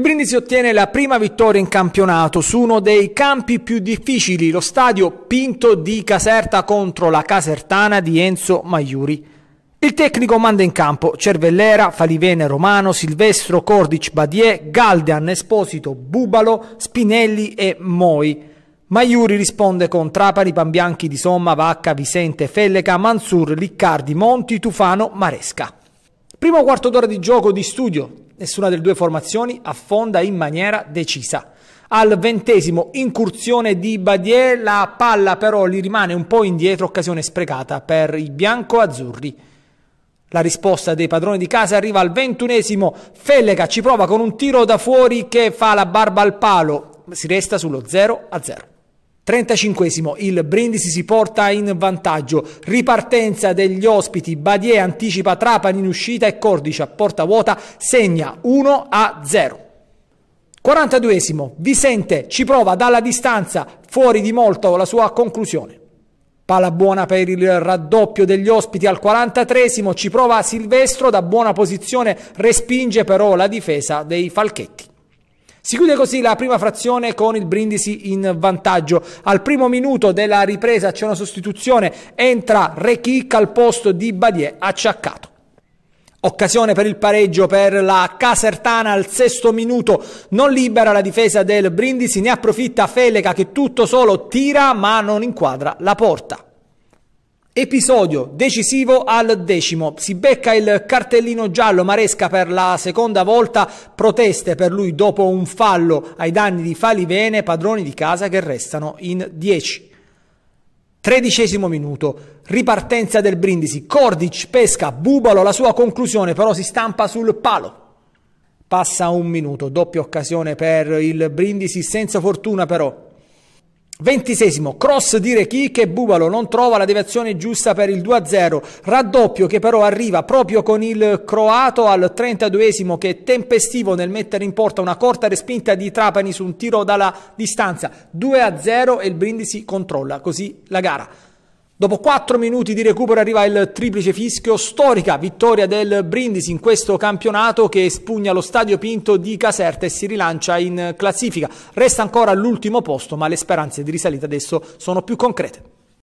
Il Brindisi ottiene la prima vittoria in campionato su uno dei campi più difficili, lo stadio Pinto di Caserta contro la Casertana di Enzo Maiuri. Il tecnico manda in campo Cervellera, Falivene Romano, Silvestro, Cordic, Badie, Galdean, Esposito, Bubalo, Spinelli e Moi. Maiuri risponde con Trapani, Pambianchi di Somma, Vacca, Vicente, Felleca, Mansur, Liccardi, Monti, Tufano, Maresca. Primo quarto d'ora di gioco di studio, nessuna delle due formazioni affonda in maniera decisa. Al ventesimo incursione di Badier, la palla però gli rimane un po' indietro, occasione sprecata per i bianco-azzurri. La risposta dei padroni di casa arriva al ventunesimo, Felleca ci prova con un tiro da fuori che fa la barba al palo, si resta sullo 0 0. 35 il Brindisi si porta in vantaggio, ripartenza degli ospiti, Badier anticipa Trapani in uscita e Cordici a porta vuota segna 1 a 0. 42 esimo Vicente ci prova dalla distanza, fuori di molto la sua conclusione. Palla buona per il raddoppio degli ospiti al 43 esimo ci prova Silvestro da buona posizione, respinge però la difesa dei Falchetti. Si chiude così la prima frazione con il Brindisi in vantaggio. Al primo minuto della ripresa c'è una sostituzione, entra Rechic al posto di Badier acciaccato. Occasione per il pareggio per la Casertana al sesto minuto, non libera la difesa del Brindisi, ne approfitta Feleca che tutto solo tira ma non inquadra la porta. Episodio decisivo al decimo. Si becca il cartellino giallo Maresca per la seconda volta. Proteste per lui dopo un fallo ai danni di Falivene, padroni di casa che restano in 10. Tredicesimo minuto. Ripartenza del Brindisi. Cordic pesca Bubalo. La sua conclusione però si stampa sul palo. Passa un minuto. Doppia occasione per il Brindisi senza fortuna però. Ventisesimo, cross di Rechi che Bubalo non trova la deviazione giusta per il 2-0, raddoppio che però arriva proprio con il croato al 32esimo che è tempestivo nel mettere in porta una corta respinta di Trapani su un tiro dalla distanza, 2-0 e il Brindisi controlla così la gara. Dopo 4 minuti di recupero arriva il triplice fischio, storica vittoria del Brindisi in questo campionato che spugna lo stadio Pinto di Caserta e si rilancia in classifica. Resta ancora all'ultimo posto, ma le speranze di risalita adesso sono più concrete.